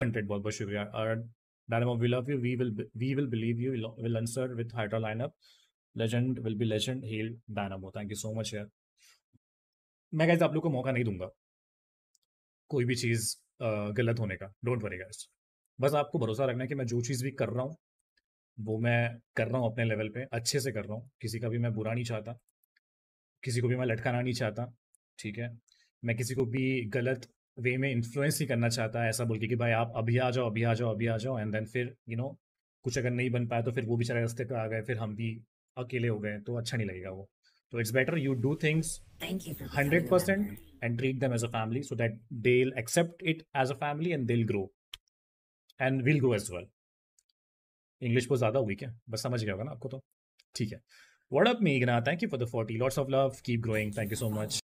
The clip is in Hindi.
कंटेंट बहुत बहुत शुक्रिया और Dynamo we love you we will we will believe you will answer with Hydra lineup legend will be legend heal Dynamo thank you so much यार मैं कहते आप लोग को मौका नहीं दूंगा कोई भी चीज़ गलत होने का डोंट वरी गाइस बस आपको भरोसा रखना है कि मैं जो चीज़ भी कर रहा हूँ वो मैं कर रहा हूँ अपने लेवल पे अच्छे से कर रहा हूँ किसी का भी मैं बुरा नहीं चाहता किसी को भी मैं लटकाना नहीं चाहता ठीक है मैं किसी को भी गलत वे में इन्फ्लुएंस ही करना चाहता है ऐसा बोल के कि भाई आप अभी आ जाओ अभी आ जाओ अभी आ जाओ एंड देन फिर यू you नो know, कुछ अगर नहीं बन पाया तो फिर वो बेचारे रास्ते पर आ गए फिर हम भी अकेले हो गए तो अच्छा नहीं लगेगा वो तो it's better you do things hundred percent and treat them as a family so that they accept it as a family and दिल grow and will grow as well English बहुत ज़्यादा हुई क्या बस समझ गया होगा ना आपको तो ठीक है व्हाट अप मेघना thank you for the forty lots of love keep growing thank you so much